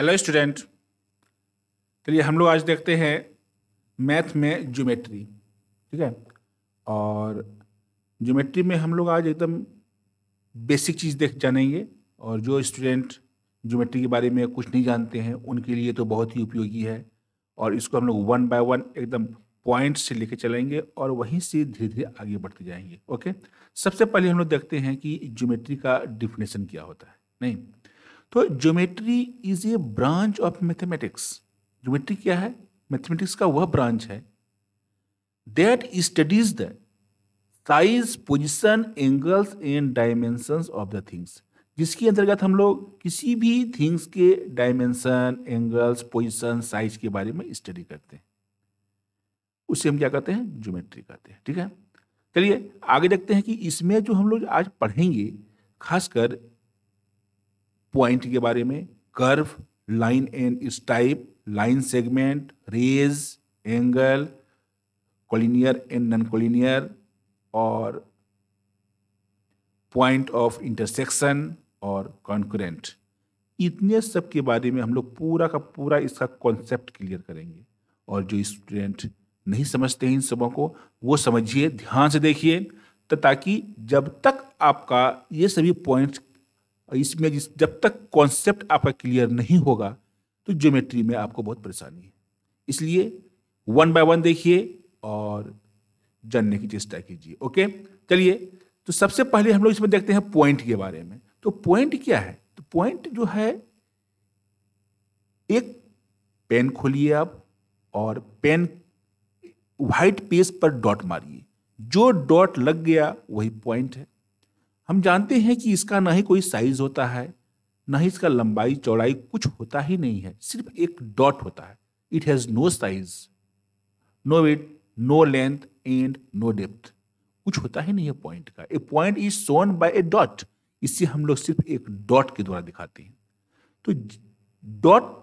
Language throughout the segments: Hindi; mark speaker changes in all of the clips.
Speaker 1: हेलो स्टूडेंट चलिए हम लोग आज देखते हैं मैथ में ज्योमेट्री ठीक है और ज्योमेट्री में हम लोग आज एकदम बेसिक चीज़ देख जानेंगे और जो स्टूडेंट ज्योमेट्री के बारे में कुछ नहीं जानते हैं उनके लिए तो बहुत ही उपयोगी है और इसको हम लोग वन बाय वन एकदम पॉइंट से लेके चलेंगे और वहीं से धीरे धीरे आगे बढ़ते जाएंगे ओके सबसे पहले हम लोग देखते हैं कि ज्योमेट्री का डिफिनेशन क्या होता है नहीं तो geometry is a branch of mathematics geometry क्या है मैथमेटिक्स का वह ब्रांच है that studies the size position angles and dimensions of the things जिसके अंतर्गत हम लोग किसी भी थिंग्स के डायमेंशन एंगल्स पोजिशन साइज के बारे में स्टडी करते हैं उसे हम क्या कहते हैं ज्योमेट्री कहते हैं ठीक है चलिए आगे देखते हैं कि इसमें जो हम लोग आज पढ़ेंगे खासकर पॉइंट के बारे में कर्व लाइन एंड इस type line segment rays angle collinear and non collinear और पॉइंट ऑफ इंटरसेक्शन और कॉन्क्रेंट इतने सब के बारे में हम लोग पूरा का पूरा इसका कॉन्सेप्ट क्लियर करेंगे और जो स्टूडेंट नहीं समझते हैं इन सबों को वो समझिए ध्यान से देखिए तो ताकि जब तक आपका ये सभी पॉइंट्स इसमें जिस जब तक कॉन्सेप्ट आपका क्लियर नहीं होगा तो ज्योमेट्री में आपको बहुत परेशानी है इसलिए वन बाय वन देखिए और जानने की चेष्टा कीजिए ओके चलिए तो सबसे पहले हम लोग इसमें देखते हैं पॉइंट के बारे में तो पॉइंट क्या है तो पॉइंट जो है एक पेन खोलिए आप और पेन व्हाइट पेज पर डॉट मारिए जो डॉट लग गया वही पॉइंट है हम जानते हैं कि इसका ना ही कोई साइज होता है ना ही इसका लंबाई चौड़ाई कुछ होता ही नहीं है सिर्फ एक डॉट होता है it has no size no weight no length and no depth कुछ होता ही नहीं है पॉइंट का a point is shown by a dot इसे हम लोग सिर्फ एक डॉट के द्वारा दिखाते हैं तो डॉट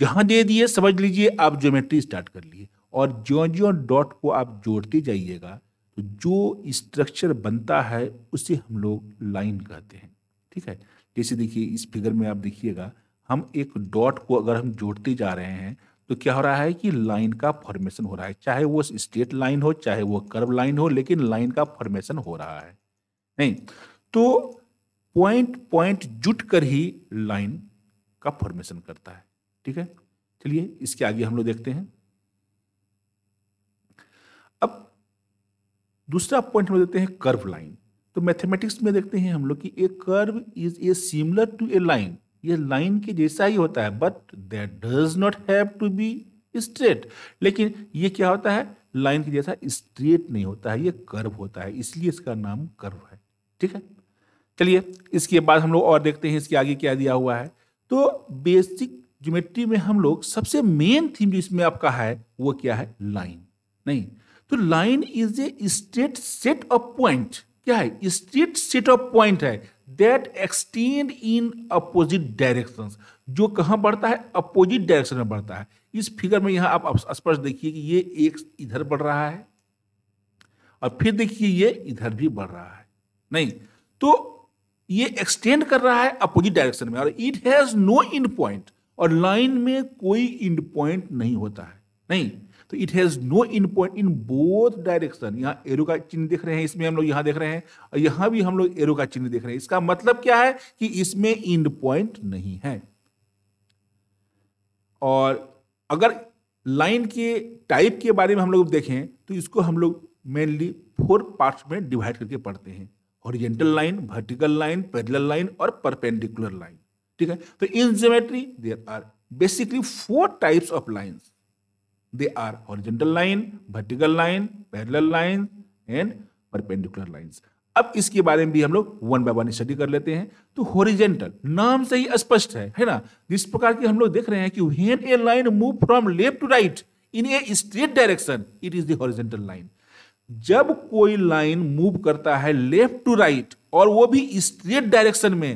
Speaker 1: जहां दे दिए समझ लीजिए आप ज्योमेट्री स्टार्ट कर लिए और ज्यो ज्यो डॉट को आप जोड़ते जाइएगा तो जो स्ट्रक्चर बनता है उसे हम लोग लाइन कहते हैं ठीक है जैसे देखिए इस फिगर में आप देखिएगा हम एक डॉट को अगर हम जोड़ते जा रहे हैं तो क्या हो रहा है कि लाइन का फॉर्मेशन हो रहा है चाहे वो स्ट्रेट लाइन हो चाहे वो कर्व लाइन हो लेकिन लाइन का फॉर्मेशन हो रहा है नहीं तो पॉइंट पॉइंट जुट कर ही लाइन का फॉर्मेशन करता है ठीक है चलिए इसके आगे हम लोग देखते हैं दूसरा पॉइंट हम देते हैं कर्व लाइन तो मैथमेटिक्स में देखते हैं हम लोग कि a curve is a similar to a line ये लाइन के जैसा ही होता है but that does not have to be straight लेकिन ये क्या होता है लाइन के जैसा स्ट्रेट नहीं होता है ये कर्व होता है इसलिए इसका नाम कर्व है ठीक है चलिए इसके बाद हम लोग और देखते हैं इसके आगे क्या दिया हुआ है तो बेसिक ज्योमेट्री में हम लोग सबसे मेन थीम जो इसमें आपका है वो क्या है लाइन नहीं तो line is a straight set of point क्या है स्ट्रेट सेट ऑफ पॉइंट है that extend in opposite direction जो कहाँ बढ़ता है अपोजिट डायरेक्शन में बढ़ता है इस फिगर में यहाँ आप स्पष्ट देखिए कि ये एक इधर बढ़ रहा है और फिर देखिए ये इधर भी बढ़ रहा है नहीं तो ये एक्सटेंड कर रहा है अपोजिट डायरेक्शन में और it has no end point और लाइन में कोई इंड पॉइंट नहीं होता है नहीं तो it has no end point in both direction यहाँ एरो का चिन्ह दिख रहे हैं इसमें हम लोग यहाँ देख रहे हैं और यहाँ भी हम लोग एरो का चिन्ह देख रहे हैं इसका मतलब क्या है कि इसमें इन पॉइंट नहीं है और अगर लाइन के टाइप के बारे में हम लोग देखें तो इसको हम लोग मेनली फोर पार्ट्स में डिवाइड करके पढ़ते हैं horizontal line vertical line parallel line और परपेंडिकुलर लाइन ठीक है तो in geometry there are basically four types of lines They are horizontal line, vertical line, parallel line and perpendicular lines. अब इसके बारे में भी हम लोग वन बाय वन स्टडी कर लेते हैं तो होरिजेंटल नाम से ही स्पष्ट है है ना जिस प्रकार की हम लोग देख रहे हैं कि when a line move from left to right in a straight direction it is the horizontal line जब कोई लाइन मूव करता है लेफ्ट टू राइट और वो भी स्ट्रेट डायरेक्शन में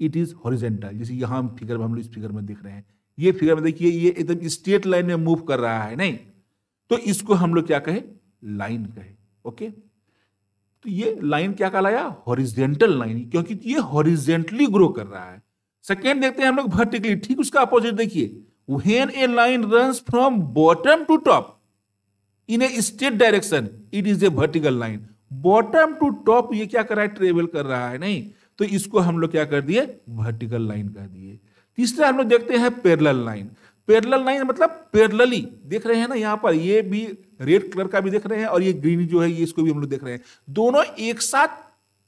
Speaker 1: इट इज हॉरिजेंटल जैसे यहां फिगर में हम लोग इस फिगर में देख रहे हैं ये फिगर में देखिए ये एकदम स्ट्रेट लाइन में मूव कर रहा है नहीं तो इसको हम लोग क्या कहे लाइन कहे ओके तो ये लाइन क्या कहलाया हॉरिजेंटल लाइन क्योंकि ये हॉरिजेंटली ग्रो कर रहा है सेकेंड देखते हैं हम लोग वर्टिकली ठीक उसका अपोजिट देखिए when a line run from bottom to top in a straight direction it is a vertical line bottom to top ये क्या कर रहा है ट्रेवल कर रहा है नहीं तो इसको हम लोग क्या कर दिए वर्टिकल लाइन कर दिए तीसरा हम लोग देखते हैं पेरल लाइन पेरल लाइन मतलब पैरलली देख रहे हैं ना यहाँ पर ये भी रेड कलर का भी देख रहे हैं और ये ग्रीन जो है ये इसको भी हम लोग देख रहे हैं दोनों एक साथ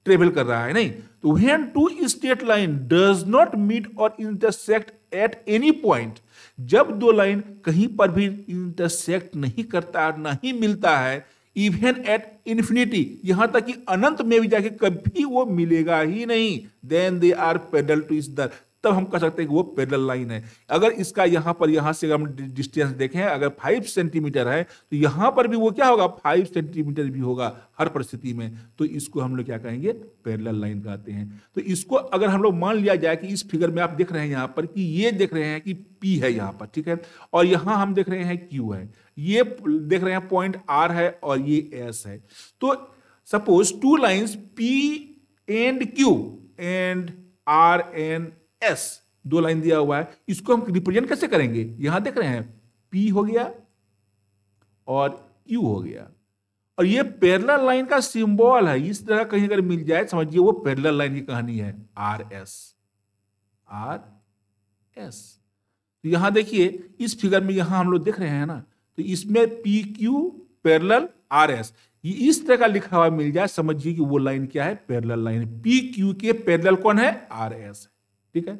Speaker 1: ट्रेवल कर रहा है नहीं तो when two straight line does not meet or intersect at any point जब दो लाइन कहीं पर भी इंटरसेक्ट नहीं करता नहीं मिलता है इवन एट इन्फिनिटी यहां तक कि अनंत में भी जाके कभी वो मिलेगा ही नहीं then they are parallel to each other तब हम कह सकते हैं कि वो पैरल लाइन है अगर इसका यहाँ पर यहाँ से हम डिस्टेंस देखें अगर फाइव सेंटीमीटर है तो यहाँ पर भी वो क्या होगा फाइव सेंटीमीटर भी होगा हर परिस्थिति में तो इसको हम लोग क्या कहेंगे पैरल लाइन कहते हैं तो इसको अगर हम लोग मान लिया जाए कि इस फिगर में आप देख रहे हैं यहाँ पर कि ये देख रहे हैं कि पी है यहाँ पर ठीक है और यहाँ हम देख रहे हैं क्यू है ये देख रहे हैं पॉइंट आर है और ये एस है तो suppose two lines P and Q and R and S दो लाइन दिया हुआ है इसको हम रिप्रेजेंट कैसे करेंगे यहां देख रहे हैं पी हो गया और यू हो गया और ये पैरल लाइन का सिंबल है इस तरह कहीं अगर मिल जाए समझिए वो पैरल लाइन की कहानी है आर एस आर एस तो यहां देखिए इस फिगर में यहां हम लोग देख रहे हैं ना तो इसमें P Q parallel R S ये इस तरह का लिखा हुआ मिल जाए समझिए कि वो लाइन क्या है पैरल लाइन पी क्यू के पैरल कौन है आर एस है ठीक है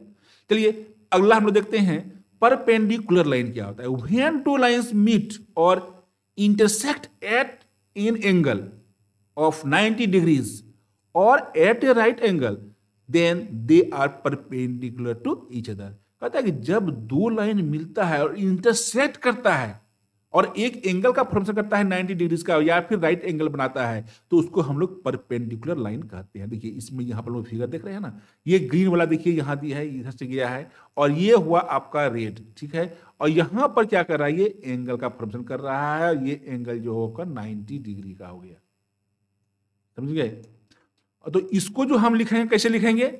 Speaker 1: चलिए अगला हम लोग देखते हैं परपेंडिकुलर लाइन क्या होता है when two lines meet or intersect at an angle of 90 degrees or at a right angle then they are perpendicular to each other कहता है कि जब दो लाइन मिलता है और इंटरसेक्ट करता है और एक एंगल का फॉर्मेशन करता है 90 डिग्रीज का या फिर राइट एंगल बनाता है तो उसको हम लोग परपेंडिकुलर लाइन कहते हैं देखिए इसमें यहाँ पर लोग फिगर देख रहे हैं ना ये ग्रीन वाला देखिए यहाँ दिया है इधर से गया है और ये हुआ आपका रेड ठीक है और यहाँ पर क्या कर रहा है ये एंगल का फॉर्मेशन कर रहा है और ये एंगल जो होगा नाइन्टी डिग्री का हो गया समझ गए तो इसको जो हम लिखेंगे कैसे लिखेंगे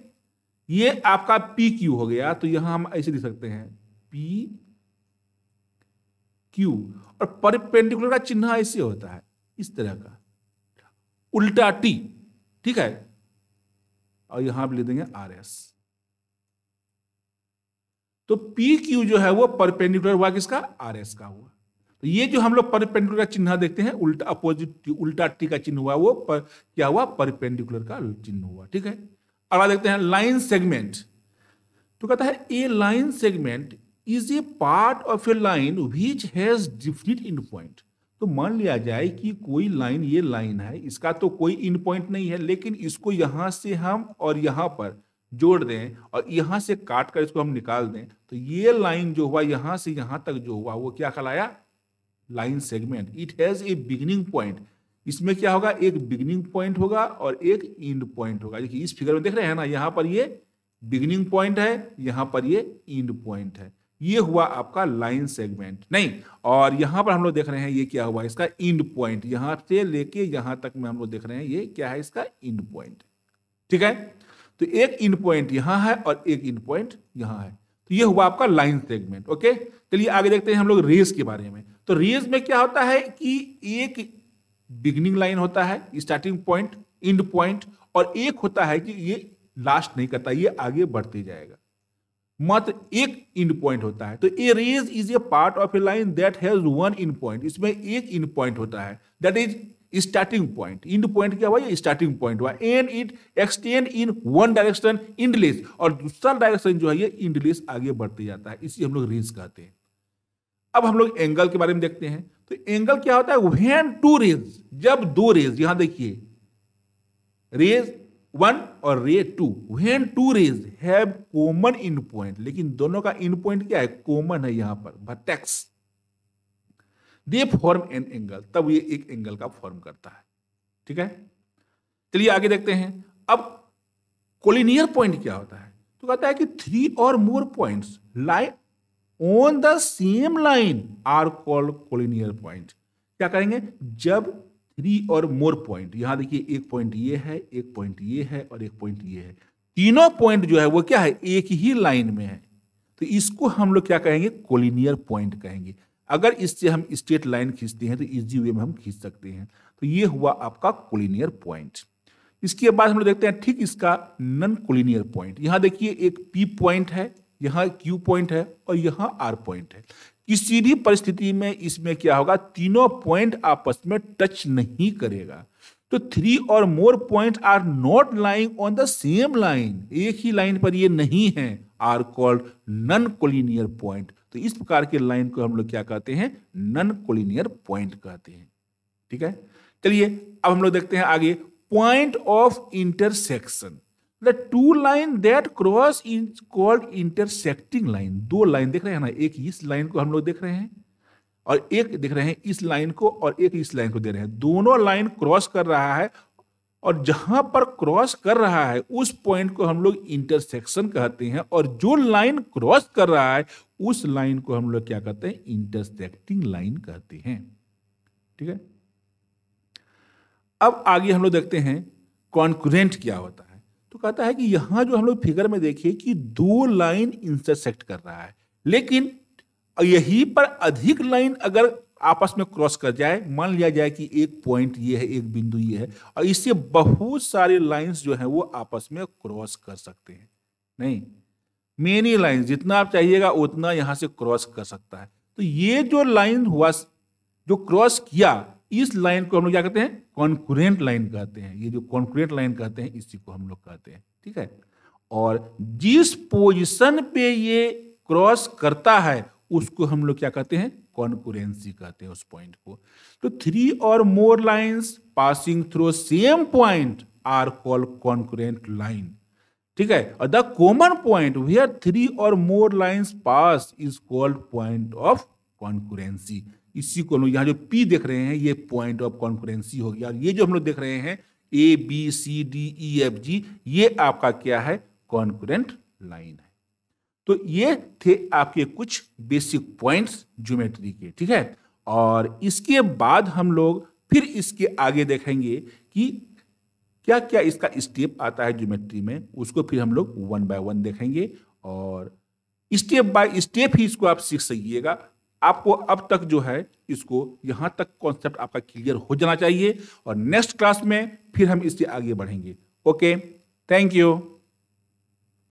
Speaker 1: ये आपका पी क्यू हो गया तो यहाँ हम ऐसे लिख सकते हैं पी क्यू और परपेंडिकुलर का चिन्ह ऐसे होता है इस तरह का उल्टा टी ठीक है और यहां पर ले देंगे आर एस तो पी क्यू जो है वो परपेंडिकुलर हुआ किसका आर एस का हुआ तो ये जो हम लोग परपेंडिकुलर का चिन्ह देखते हैं उल्टा अपोजिट उल्टा टी का चिन्ह हुआ वो पर, क्या हुआ परपेंडिकुलर का चिन्ह हुआ ठीक है अगला देखते हैं लाइन सेगमेंट तो कहता है a line segment is a part of a line which has definite end point तो मान लिया जाए कि कोई लाइन ये लाइन है इसका तो कोई इन पॉइंट नहीं है लेकिन इसको यहां से हम और यहां पर जोड़ दें और यहां से काट कर इसको हम निकाल दें तो ये लाइन जो हुआ यहां से यहां तक जो हुआ वो क्या कहलाया line segment it has a beginning point इसमें क्या होगा एक बिगनिंग पॉइंट होगा और एक इंड पॉइंट होगा देखिए इस फिगर में देख रहे हैं ना यहाँ पर ये बिगनिंग पॉइंट है यहां पर ये इंड पॉइंट है ये हुआ आपका लाइन सेगमेंट नहीं और यहां पर हम लोग देख रहे हैं ये क्या हुआ इसका इंड पॉइंट यहां से लेके यहां तक में हम लोग देख रहे हैं ये क्या है इसका इंड पॉइंट ठीक है तो एक इंड पॉइंट यहां है और एक इंड पॉइंट यहां है तो ये हुआ आपका लाइन सेगमेंट ओके चलिए आगे देखते हैं हम लोग रेस के बारे में तो रेस में क्या होता है कि एक बिगनिंग लाइन होता है स्टार्टिंग पॉइंट इंड पॉइंट और एक होता है कि ये लास्ट नहीं करता ये आगे बढ़ते जाएगा मात्र एक इंड पॉइंट होता है तो a rays is a part of a line that has one end point इसमें एक इन पॉइंट होता है that is starting point end point क्या हुआ ये स्टार्टिंग पॉइंट हुआ and it extend in one direction endless और दूसरा डायरेक्शन जो है ये इंडलेस आगे बढ़ते जाता है इसी हम लोग रेज कहते हैं अब हम लोग एंगल के बारे में देखते हैं तो एंगल क्या होता है वेन टू रेज जब दो रेज यहां देखिए रेज वन और ray two when two rays have common end point लेकिन दोनों का इन पॉइंट क्या है कॉमन है यहां पर vertex they form an angle तब ये एक एंगल का फॉर्म करता है ठीक है चलिए आगे देखते हैं अब कोलिनियर पॉइंट क्या होता है तो कहता है कि three or more points lie on the same line are called collinear point क्या करेंगे जब थ्री और मोर पॉइंट यहां देखिए एक पॉइंट ये है एक पॉइंट ये है और एक पॉइंट ये है तीनों पॉइंट जो है वो क्या है एक ही लाइन में है तो इसको हम लोग क्या कहेंगे कोलिनियर पॉइंट कहेंगे अगर इससे हम स्ट्रेट लाइन खींचते हैं तो इजी वे में हम खींच सकते हैं तो ये हुआ आपका कोलिनियर पॉइंट इसके बाद हम लोग देखते हैं ठीक इसका नन कोलिनियर पॉइंट यहाँ देखिए एक पी पॉइंट है यहाँ क्यू पॉइंट है और यहाँ आर पॉइंट है किसी भी परिस्थिति में इसमें क्या होगा तीनों पॉइंट आपस में टच नहीं करेगा तो three or more point are not lying on the same line एक ही लाइन पर ये नहीं है are called non collinear point तो इस प्रकार के लाइन को हम लोग क्या कहते हैं नन कोलिनियर पॉइंट कहते हैं ठीक है चलिए अब हम लोग देखते हैं आगे point of intersection the two line that cross is called intersecting line दो लाइन देख रहे हैं ना एक इस लाइन को हम लोग देख रहे हैं और एक देख रहे हैं इस लाइन को और एक इस लाइन को दे रहे हैं दोनों लाइन क्रॉस कर रहा है और जहां पर क्रॉस कर रहा है उस पॉइंट को हम लोग इंटरसेक्शन कहते हैं और जो लाइन क्रॉस कर रहा है उस लाइन को हम लोग क्या कहते हैं इंटरसेक्टिंग लाइन कहते हैं ठीक है अब आगे हम लोग देखते हैं कॉन्क्रेंट क्या होता है तो कहता है कि यहाँ जो हम लोग फिगर में देखिए कि दो लाइन इंटरसेक्ट कर रहा है लेकिन यही पर अधिक लाइन अगर आपस में क्रॉस कर जाए मान लिया जाए कि एक पॉइंट ये है एक बिंदु ये है और इससे बहुत सारे लाइंस जो है वो आपस में क्रॉस कर सकते हैं नहीं मेनी लाइंस जितना आप चाहिएगा उतना यहाँ से क्रॉस कर सकता है तो ये जो लाइन हुआ जो क्रॉस किया इस लाइन को हम लोग क्या कहते हैं कॉन्क्रेंट लाइन कहते हैं ये जो कॉन्क्रेंट लाइन कहते हैं इसी को हम लोग कहते हैं ठीक है और जिस पोजिशन पे ये क्रॉस करता है उसको हम लोग क्या कहते हैं कॉन्क्रेंसी कहते हैं उस पॉइंट को तो three or more lines passing through same point are call concurrent line ठीक है और the common point we are three or more lines pass is called point of concurrency इसी को यहाँ जो पी देख रहे हैं ये पॉइंट ऑफ कॉन्फ्रेंसी हो गया और ये जो हम लोग देख रहे हैं A B C D E F G ये आपका क्या है कॉन्क्रेंट लाइन है तो ये थे आपके कुछ बेसिक पॉइंट्स ज्योमेट्री के ठीक है और इसके बाद हम लोग फिर इसके आगे देखेंगे कि क्या क्या इसका स्टेप आता है ज्योमेट्री में उसको फिर हम लोग वन बाय वन देखेंगे और स्टेप बाय स्टेप ही इसको आप सीख सकिएगा आपको अब तक जो है इसको यहाँ तक कॉन्सेप्ट आपका क्लियर हो जाना चाहिए और नेक्स्ट क्लास में फिर हम इससे आगे बढ़ेंगे ओके थैंक यू